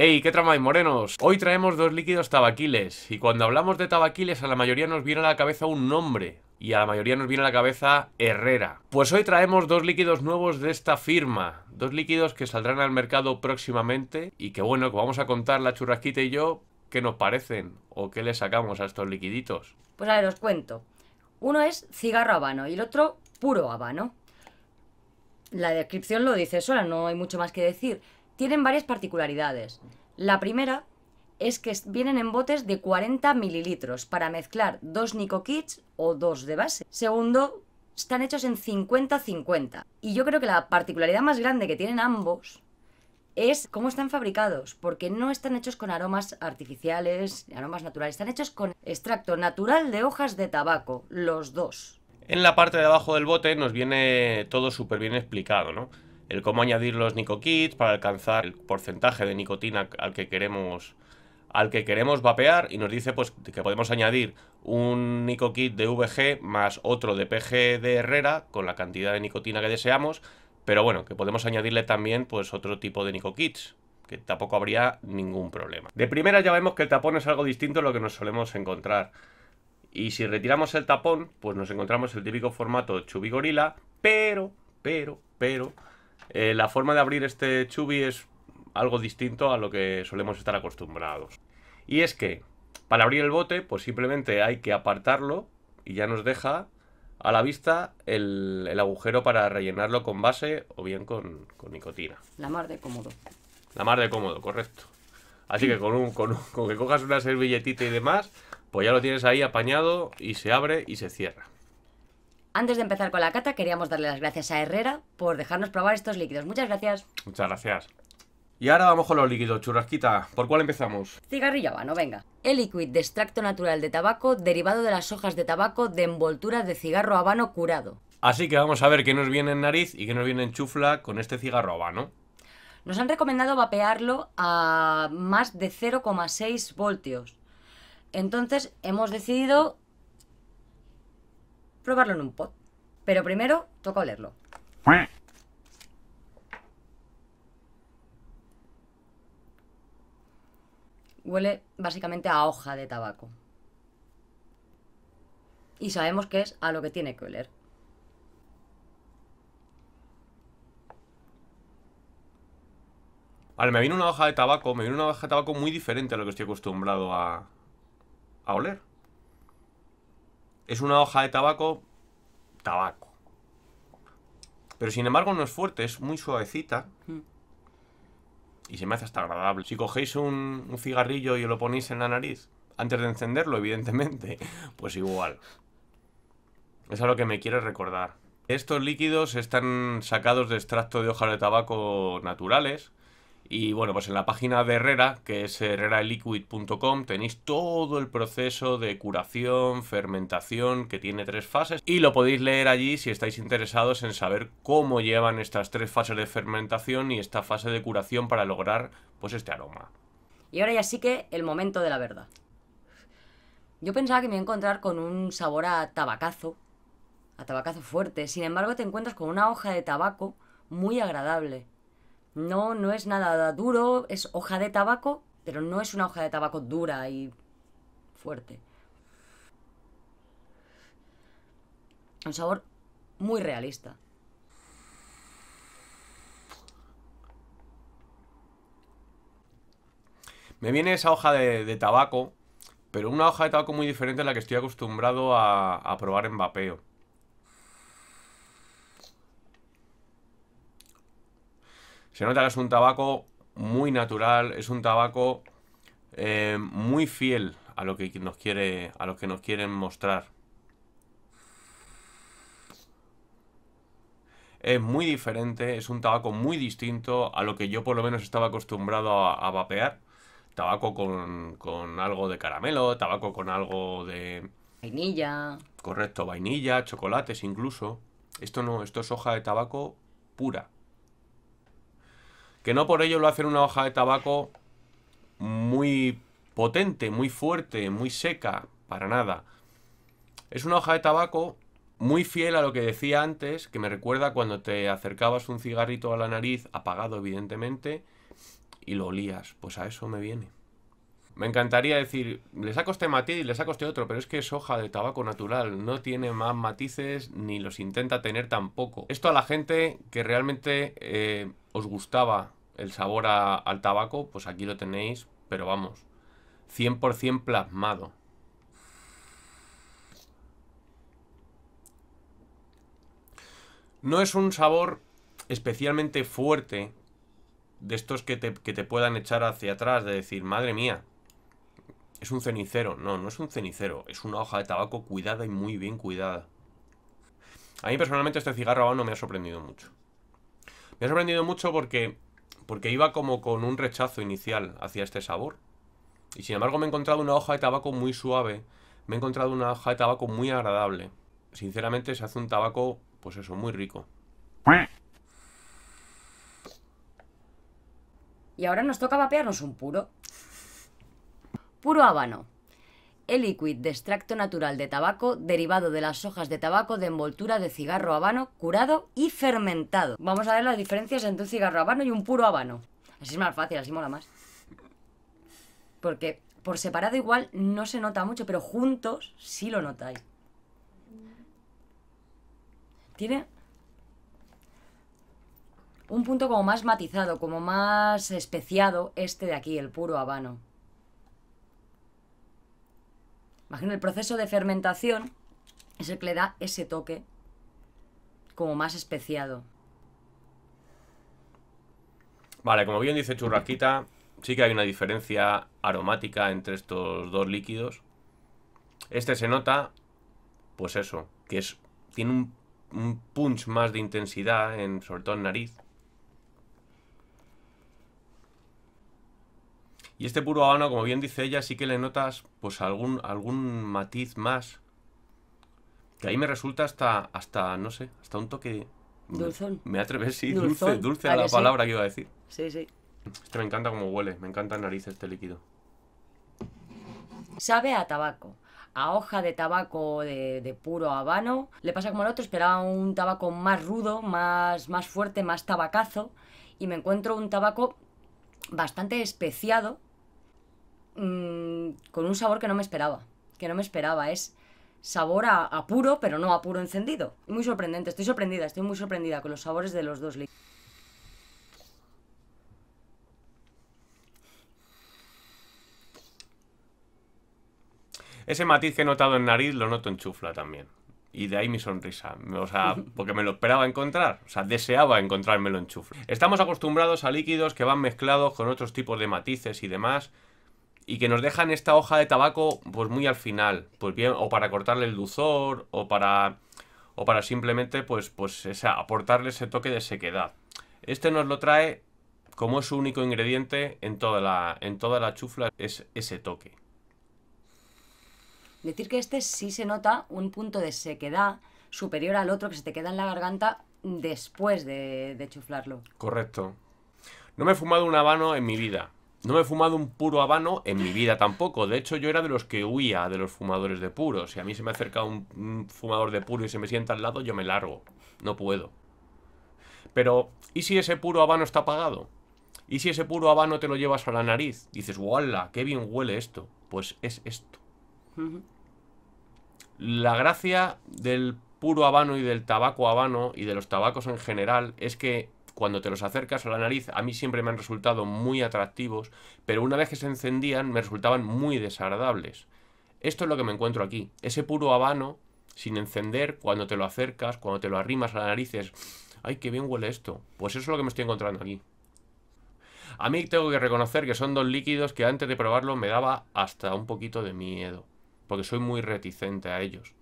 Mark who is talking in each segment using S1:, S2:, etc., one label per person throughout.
S1: ¡Ey! ¿Qué hay, morenos? Hoy traemos dos líquidos tabaquiles y cuando hablamos de tabaquiles a la mayoría nos viene a la cabeza un nombre y a la mayoría nos viene a la cabeza Herrera. Pues hoy traemos dos líquidos nuevos de esta firma, dos líquidos que saldrán al mercado próximamente y que bueno, que vamos a contar la churrasquita y yo qué nos parecen o qué le sacamos a estos liquiditos.
S2: Pues a ver, os cuento. Uno es cigarro habano y el otro puro habano. La descripción lo dice sola, no hay mucho más que decir tienen varias particularidades. La primera es que vienen en botes de 40 mililitros para mezclar dos Nico kits o dos de base. Segundo, están hechos en 50-50. Y yo creo que la particularidad más grande que tienen ambos es cómo están fabricados, porque no están hechos con aromas artificiales, aromas naturales, están hechos con extracto natural de hojas de tabaco, los dos.
S1: En la parte de abajo del bote nos viene todo súper bien explicado, ¿no? el cómo añadir los nicokits para alcanzar el porcentaje de nicotina al que queremos al que queremos vapear y nos dice pues que podemos añadir un nicokit de VG más otro de PG de Herrera con la cantidad de nicotina que deseamos, pero bueno, que podemos añadirle también pues otro tipo de nicokits que tampoco habría ningún problema. De primera ya vemos que el tapón es algo distinto a lo que nos solemos encontrar. Y si retiramos el tapón, pues nos encontramos el típico formato Chubigorila, pero, pero, pero, eh, la forma de abrir este chubi es algo distinto a lo que solemos estar acostumbrados. Y es que, para abrir el bote, pues simplemente hay que apartarlo y ya nos deja a la vista el, agujero para rellenarlo con base o bien con, nicotina.
S2: La mar de cómodo.
S1: La mar de cómodo, correcto. Así que con, un, con que cojas una servilletita y demás, pues ya lo tienes ahí apañado y se abre y se cierra.
S2: Antes de empezar con la cata, queríamos darle las gracias a Herrera por dejarnos probar estos líquidos. Muchas gracias.
S1: Muchas gracias. Y ahora vamos con los líquidos, churrasquita. ¿Por cuál empezamos?
S2: Cigarrillo habano, venga. El liquid de extracto natural de tabaco derivado de las hojas de tabaco de envoltura de cigarro habano curado.
S1: Así que vamos a ver qué nos viene en nariz y qué nos viene en chufla con este cigarro habano.
S2: Nos han recomendado vapearlo a más de 0,6 voltios. Entonces hemos decidido probarlo en un pot. Pero primero toca olerlo. Huele básicamente a hoja de tabaco. Y sabemos que es a lo que tiene que oler.
S1: Vale, me viene una hoja de tabaco, me viene una hoja de tabaco muy diferente a lo que estoy acostumbrado a, a oler. Es una hoja de tabaco, tabaco. Pero sin embargo no es fuerte, es muy suavecita. Hmm. Y se me hace hasta agradable. Si cogéis un, cigarrillo y lo ponéis en la nariz, antes de encenderlo, evidentemente, pues igual. Es a lo que me quiere recordar. Estos líquidos están sacados de extracto de hojas de tabaco naturales, y bueno, pues en la página de Herrera, que es herreraliquid.com, tenéis todo el proceso de curación, fermentación, que tiene tres fases. Y lo podéis leer allí si estáis interesados en saber cómo llevan estas tres fases de fermentación y esta fase de curación para lograr pues este aroma.
S2: Y ahora ya sí que el momento de la verdad. Yo pensaba que me iba a encontrar con un sabor a tabacazo, a tabacazo fuerte. Sin embargo, te encuentras con una hoja de tabaco muy agradable no, no es nada duro, es hoja de tabaco, pero no es una hoja de tabaco dura y fuerte. Un sabor muy realista.
S1: Me viene esa hoja de, tabaco, pero una hoja de tabaco muy diferente a la que estoy acostumbrado a, a probar en vapeo. Se nota que es un tabaco muy natural, es un tabaco eh, muy fiel a lo que nos quiere, a que nos quieren mostrar. Es muy diferente, es un tabaco muy distinto a lo que yo por lo menos estaba acostumbrado a, vapear. Tabaco con, con algo de caramelo, tabaco con algo de...
S2: Vainilla.
S1: Correcto, vainilla, chocolates incluso. Esto no, esto es hoja de tabaco pura que no por ello lo hacen una hoja de tabaco muy potente, muy fuerte, muy seca, para nada. Es una hoja de tabaco muy fiel a lo que decía antes, que me recuerda cuando te acercabas un cigarrito a la nariz, apagado evidentemente, y lo olías. Pues a eso me viene. Me encantaría decir, le saco este matiz y le saco este otro, pero es que es hoja de tabaco natural, no tiene más matices ni los intenta tener tampoco. Esto a la gente que realmente eh, os gustaba el sabor al tabaco, pues aquí lo tenéis, pero vamos, 100% plasmado. No es un sabor especialmente fuerte de estos que te puedan echar hacia atrás, de decir, madre mía, es un cenicero. No, no es un cenicero. Es una hoja de tabaco cuidada y muy bien cuidada. A mí personalmente este cigarro no me ha sorprendido mucho. Me ha sorprendido mucho porque, porque iba como con un rechazo inicial hacia este sabor. Y sin embargo me he encontrado una hoja de tabaco muy suave. Me he encontrado una hoja de tabaco muy agradable. Sinceramente se hace un tabaco, pues eso, muy rico.
S2: Y ahora nos toca vapearnos un puro. Puro habano. El liquid de extracto natural de tabaco derivado de las hojas de tabaco de envoltura de cigarro habano curado y fermentado. Vamos a ver las diferencias entre un cigarro habano y un puro habano. Así es más fácil, así mola más. Porque por separado igual no se nota mucho, pero juntos sí lo notáis. Tiene un punto como más matizado, como más especiado este de aquí, el puro habano. Imagino el proceso de fermentación es el que le da ese toque como más especiado.
S1: Vale, como bien dice Churrasquita, sí que hay una diferencia aromática entre estos dos líquidos. Este se nota, pues eso, que es tiene un, punch más de intensidad, en, sobre todo en nariz. Y este puro habano, como bien dice ella, sí que le notas pues algún, algún matiz más. Que ahí me resulta hasta, hasta no sé, hasta un toque... Dulzón. Me atreves, sí, dulce, dulce a, la palabra que iba a decir. Sí, sí. Este me encanta como huele, me encanta en nariz este líquido.
S2: Sabe a tabaco a hoja de tabaco de, de, puro habano. Le pasa como al otro, esperaba un tabaco más rudo, más, más fuerte, más tabacazo. Y me encuentro un tabaco bastante especiado, Mm, con un sabor que no me esperaba, que no me esperaba, es sabor a, puro, pero no a puro encendido. Muy sorprendente, estoy sorprendida, estoy muy sorprendida con los sabores de los dos líquidos.
S1: Ese matiz que he notado en nariz lo noto en chufla también. Y de ahí mi sonrisa. O sea, porque me lo esperaba encontrar. O sea, deseaba encontrármelo en chufla. Estamos acostumbrados a líquidos que van mezclados con otros tipos de matices y demás y que nos dejan esta hoja de tabaco pues muy al final, pues bien o para cortarle el dulzor o para o para simplemente pues pues aportarle ese toque de sequedad. Este nos lo trae como su único ingrediente en toda la en toda la chufla es ese toque.
S2: Decir que este sí se nota un punto de sequedad superior al otro que se te queda en la garganta después de, de chuflarlo.
S1: Correcto. No me he fumado un habano en mi vida. No me he fumado un puro habano en mi vida tampoco. De hecho, yo era de los que huía de los fumadores de puro. Si a mí se me acerca un, fumador de puro y se me sienta al lado, yo me largo. No puedo. Pero, ¿y si ese puro habano está apagado? ¿Y si ese puro habano te lo llevas a la nariz? Dices, ¡wala! ¡Qué bien huele esto! Pues es esto. La gracia del puro habano y del tabaco habano y de los tabacos en general es que cuando te los acercas a la nariz, a mí siempre me han resultado muy atractivos, pero una vez que se encendían me resultaban muy desagradables. Esto es lo que me encuentro aquí, ese puro habano sin encender, cuando te lo acercas, cuando te lo arrimas a la nariz es, ay, qué bien huele esto. Pues eso es lo que me estoy encontrando aquí. A mí tengo que reconocer que son dos líquidos que antes de probarlo me daba hasta un poquito de miedo, porque soy muy reticente a ellos.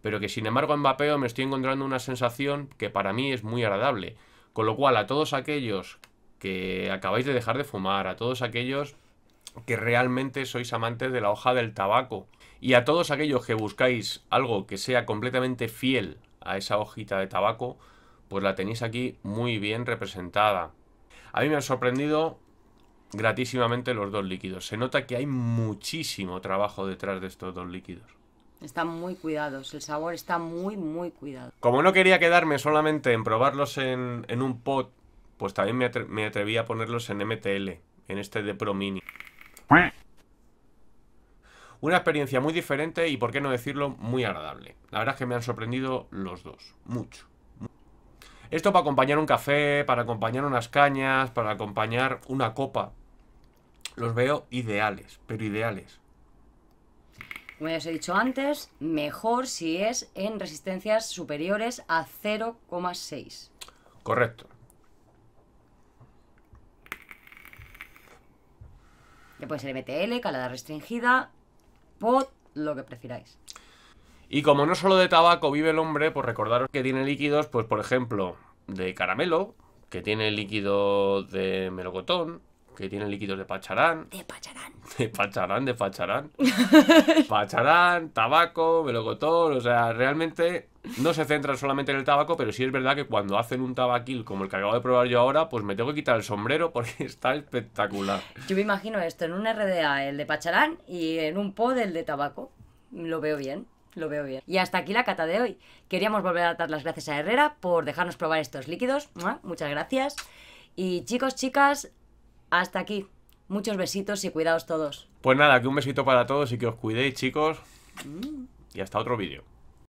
S1: Pero que sin embargo en vapeo me estoy encontrando una sensación que para mí es muy agradable. Con lo cual, a todos aquellos que acabáis de dejar de fumar, a todos aquellos que realmente sois amantes de la hoja del tabaco y a todos aquellos que buscáis algo que sea completamente fiel a esa hojita de tabaco, pues la tenéis aquí muy bien representada. A mí me han sorprendido gratísimamente los dos líquidos. Se nota que hay muchísimo trabajo detrás de estos dos líquidos.
S2: Están muy cuidados, el sabor está muy, muy cuidado.
S1: Como no quería quedarme solamente en probarlos en, un pot, pues también me, me atreví a ponerlos en MTL, en este de Pro Mini. Una experiencia muy diferente y, por qué no decirlo, muy agradable. La verdad es que me han sorprendido los dos, mucho. Esto para acompañar un café, para acompañar unas cañas, para acompañar una copa. Los veo ideales, pero ideales
S2: como ya os he dicho antes, mejor si es en resistencias superiores a 0,6. Correcto. Ya puede ser MTL, calada restringida, pod, lo que prefiráis.
S1: Y como no solo de tabaco vive el hombre, pues recordaros que tiene líquidos, pues por ejemplo, de caramelo, que tiene líquido de melocotón, que tienen líquidos de pacharán. De pacharán. De pacharán, de pacharán. pacharán, tabaco, melocotón. O sea, realmente no se centra solamente en el tabaco, pero sí es verdad que cuando hacen un tabaquil como el que acabo de probar yo ahora, pues me tengo que quitar el sombrero porque está espectacular.
S2: Yo me imagino esto en un RDA, el de pacharán, y en un pod el de tabaco. Lo veo bien. Lo veo bien. Y hasta aquí la cata de hoy. Queríamos volver a dar las gracias a Herrera por dejarnos probar estos líquidos. Muchas gracias. Y chicos, chicas, hasta aquí. Muchos besitos y cuidaos todos.
S1: Pues nada, que un besito para todos y que os cuidéis, chicos. Mm. Y hasta otro vídeo.